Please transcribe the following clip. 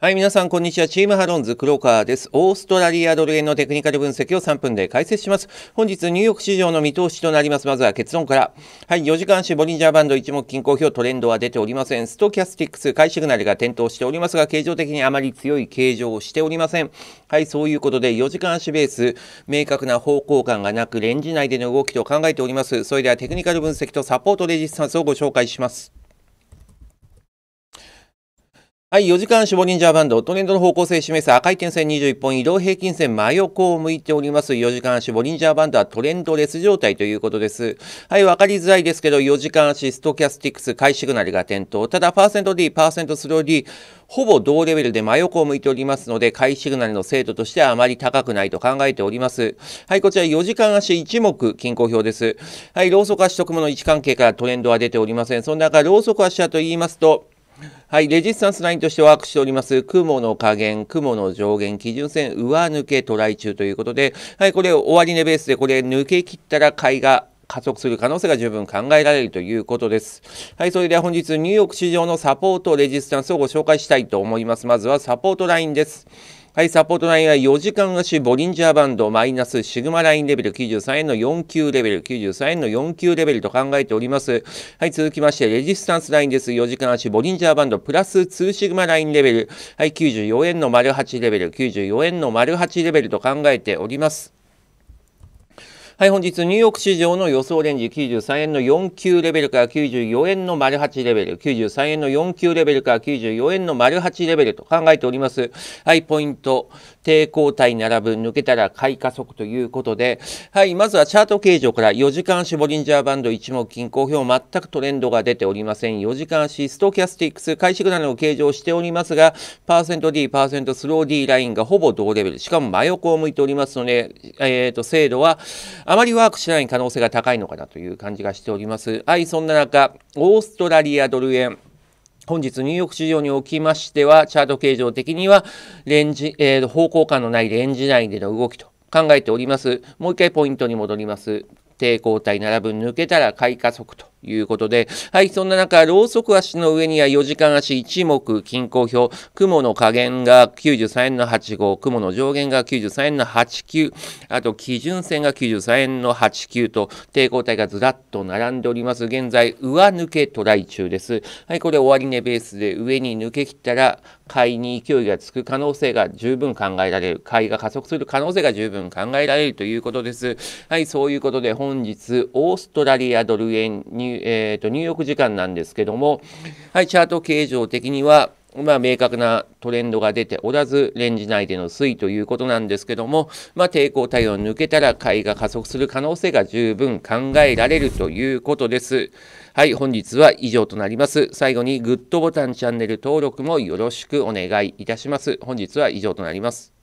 はい、皆さん、こんにちは。チームハロンズ、黒川です。オーストラリアドル円のテクニカル分析を3分で解説します。本日、ニューヨーク市場の見通しとなります。まずは結論から。はい、4時間足、ボリンジャーバンド一目均衡表、トレンドは出ておりません。ストキャスティックス、買いシグナルが点灯しておりますが、形状的にあまり強い形状をしておりません。はい、そういうことで、4時間足ベース、明確な方向感がなく、レンジ内での動きと考えております。それでは、テクニカル分析とサポートレジスタンスをご紹介します。はい、4時間絞りんジャーバンド、トレンドの方向性示す赤い点線21本、移動平均線真横を向いております。4時間絞りんジャーバンドはトレンドレス状態ということです。はい、わかりづらいですけど、4時間足ストキャスティクス、買いシグナルが点灯。ただ、パーセント D、パーセントスロー D、ほぼ同レベルで真横を向いておりますので、買いシグナルの精度としてはあまり高くないと考えております。はい、こちら4時間足1目均衡表です。はい、ローソク足と雲の位置関係からトレンドは出ておりません。その中、ローソク足はと言いますと、はい、レジスタンスラインとしてワークしております、雲の下限、雲の上限、基準線、上抜け、トライ中ということで、はい、これ、終値ベースで、これ、抜け切ったら買いが加速する可能性が十分考えられるということです。はい、それでは本日、ニューヨーク市場のサポート、レジスタンスをご紹介したいと思います。まずはサポートラインです。はい、サポートラインは4時間足ボリンジャーバンドマイナスシグマラインレベル93円の4級レベル93円の4級レベルと考えております。はい、続きましてレジスタンスラインです。4時間足ボリンジャーバンドプラス2シグマラインレベル、はい、94円の丸8レベル94円の丸8レベルと考えております。はい、本日ニューヨーク市場の予想レンジ93円の4級レベルから94円の丸8レベル、93円の4級レベルから94円の丸8レベルと考えております。はい、ポイント、抵抗体並ぶ、抜けたら買い加速ということで、はい、まずはチャート形状から4時間足ボリンジャーバンド一目均衡表、全くトレンドが出ておりません。4時間足ストキャスティックス、回シグラルを計上しておりますが、パーセント D、パーセントスロー D ラインがほぼ同レベル、しかも真横を向いておりますので、えっ、ー、と、精度は、あまりワークしない可能性が高いのかなという感じがしております。はい、そんな中、オーストラリアドル円。本日、ニューヨーク市場におきましては、チャート形状的には、レンジ、えー、方向感のないレンジ内での動きと考えております。もう一回ポイントに戻ります。抵抗体並ぶ抜けたら買い加速と。いうことで、はい、そんな中、ろうそく足の上には4時間足1目均衡表、雲の下限が93円の85、雲の上限が93円の89、あと基準線が93円の89と、抵抗体がずらっと並んでおります。現在、上抜けトライ中です。はい、これ終値ベースで上に抜け切ったら、買いに勢いがつく可能性が十分考えられる買いが加速する可能性が十分考えられるということですはいそういうことで本日オーストラリアドル円に、えーと、入ニューヨーク時間なんですけどもはいチャート形状的にはまあ、明確なトレンドが出ておらず、レンジ内での推移ということなんですけども、まあ、抵抗体を抜けたら買いが加速する可能性が十分考えられるということです。はい、本日は以上となります。最後にグッドボタン、チャンネル登録もよろしくお願いいたします。本日は以上となります。